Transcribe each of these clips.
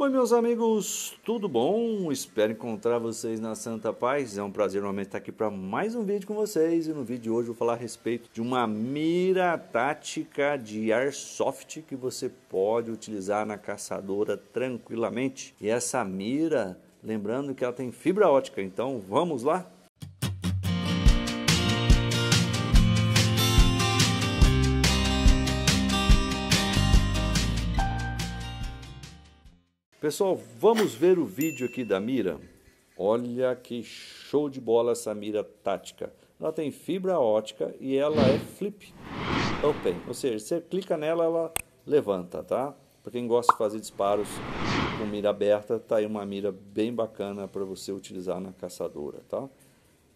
Oi, meus amigos, tudo bom? Espero encontrar vocês na Santa Paz. É um prazer novamente estar aqui para mais um vídeo com vocês. E no vídeo de hoje eu vou falar a respeito de uma mira tática de airsoft que você pode utilizar na caçadora tranquilamente. E essa mira, lembrando que ela tem fibra ótica, então vamos lá? Pessoal, vamos ver o vídeo aqui da mira. Olha que show de bola essa mira tática. Ela tem fibra ótica e ela é flip open, ou seja, você clica nela, ela levanta, tá? Para quem gosta de fazer disparos com mira aberta, tá aí uma mira bem bacana para você utilizar na caçadora, tá?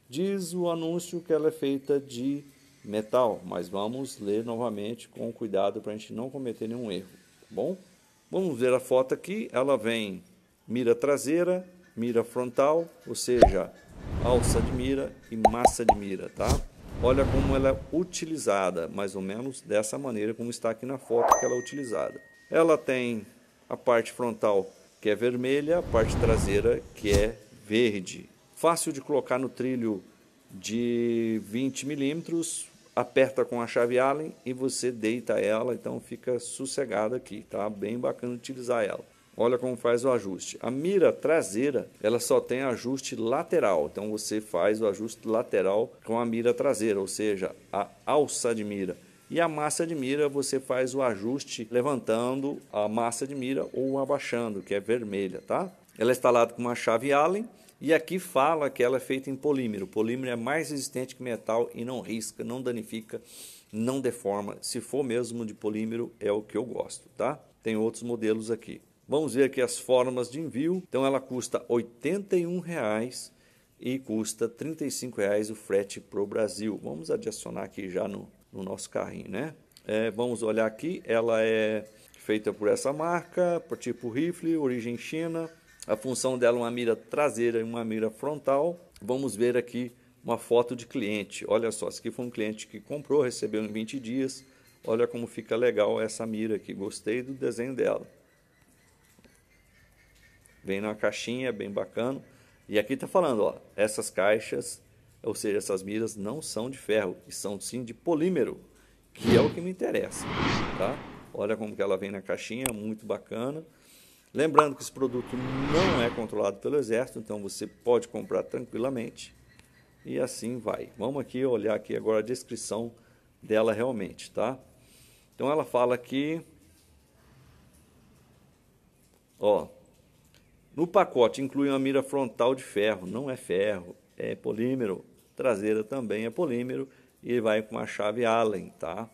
Diz o anúncio que ela é feita de metal, mas vamos ler novamente com cuidado para a gente não cometer nenhum erro, tá bom? Vamos ver a foto aqui, ela vem mira traseira, mira frontal, ou seja, alça de mira e massa de mira, tá? Olha como ela é utilizada, mais ou menos dessa maneira como está aqui na foto que ela é utilizada. Ela tem a parte frontal que é vermelha, a parte traseira que é verde. Fácil de colocar no trilho de 20 milímetros, aperta com a chave Allen e você deita ela, então fica sossegada aqui, tá? Bem bacana utilizar ela. Olha como faz o ajuste. A mira traseira, ela só tem ajuste lateral. Então você faz o ajuste lateral com a mira traseira, ou seja, a alça de mira. E a massa de mira, você faz o ajuste levantando a massa de mira ou abaixando, que é vermelha, tá? Ela é instalada com uma chave Allen e aqui fala que ela é feita em polímero. polímero é mais resistente que metal e não risca, não danifica, não deforma. Se for mesmo de polímero, é o que eu gosto, tá? Tem outros modelos aqui. Vamos ver aqui as formas de envio. Então ela custa R$ 81,00 e custa R$ 35,00 o frete para o Brasil. Vamos adicionar aqui já no, no nosso carrinho, né? É, vamos olhar aqui, ela é feita por essa marca, por tipo rifle, origem China, a função dela é uma mira traseira e uma mira frontal. Vamos ver aqui uma foto de cliente. Olha só, esse aqui foi um cliente que comprou, recebeu em 20 dias. Olha como fica legal essa mira aqui. Gostei do desenho dela. Vem na caixinha, bem bacana. E aqui está falando, ó, essas caixas, ou seja, essas miras não são de ferro, e são sim de polímero, que é o que me interessa, tá? Olha como que ela vem na caixinha, muito bacana. Lembrando que esse produto não é controlado pelo exército, então você pode comprar tranquilamente e assim vai. Vamos aqui olhar aqui agora a descrição dela realmente, tá? Então ela fala que ó, no pacote inclui uma mira frontal de ferro, não é ferro, é polímero. Traseira também é polímero e vai com a chave Allen, tá?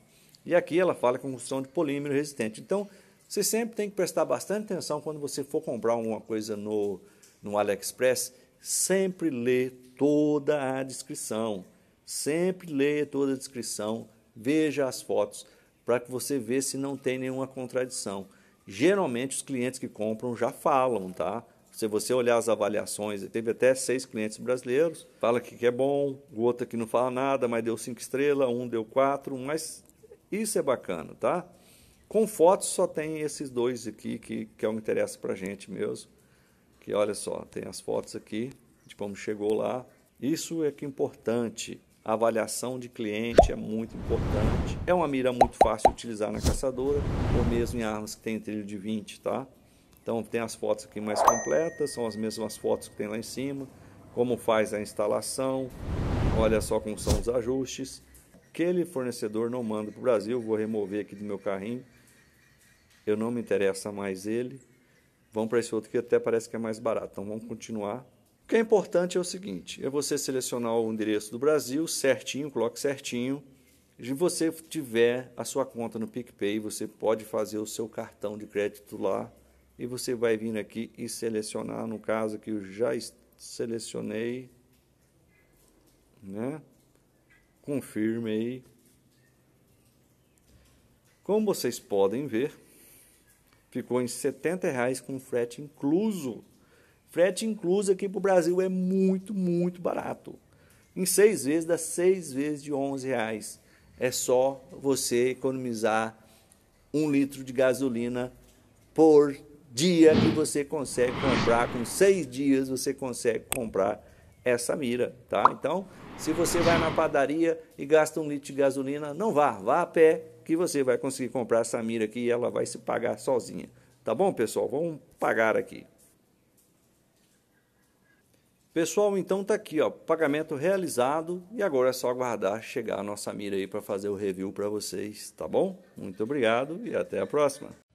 E aqui ela fala com construção de polímero resistente. Então, você sempre tem que prestar bastante atenção quando você for comprar alguma coisa no, no AliExpress. Sempre lê toda a descrição. Sempre lê toda a descrição. Veja as fotos para que você veja se não tem nenhuma contradição. Geralmente os clientes que compram já falam, tá? Se você olhar as avaliações, teve até seis clientes brasileiros, fala que é bom, o outro que não fala nada, mas deu cinco estrelas, um deu quatro, mas isso é bacana, tá? Com fotos só tem esses dois aqui que, que é o que interessa para gente mesmo. Que olha só, tem as fotos aqui de como chegou lá. Isso é que é importante. A avaliação de cliente é muito importante. É uma mira muito fácil de utilizar na caçadora ou mesmo em armas que tem trilho de 20, tá? Então tem as fotos aqui mais completas, são as mesmas fotos que tem lá em cima, como faz a instalação, olha só como são os ajustes aquele fornecedor não manda para o Brasil, vou remover aqui do meu carrinho, eu não me interessa mais ele, vão para esse outro que até parece que é mais barato. Então vamos continuar. O que é importante é o seguinte: é você selecionar o endereço do Brasil certinho, coloque certinho. Se você tiver a sua conta no PicPay, você pode fazer o seu cartão de crédito lá e você vai vir aqui e selecionar. No caso que eu já selecionei, né? confirme aí. Como vocês podem ver, ficou em R$ reais com frete incluso. Frete incluso aqui para o Brasil é muito, muito barato. Em seis vezes, dá seis vezes de R$ reais. É só você economizar um litro de gasolina por dia que você consegue comprar. Com seis dias você consegue comprar essa mira, tá? Então, se você vai na padaria e gasta um litro de gasolina, não vá, vá a pé que você vai conseguir comprar essa mira aqui e ela vai se pagar sozinha. Tá bom, pessoal? Vamos pagar aqui. Pessoal, então tá aqui, ó, pagamento realizado e agora é só aguardar chegar a nossa mira aí para fazer o review para vocês, tá bom? Muito obrigado e até a próxima.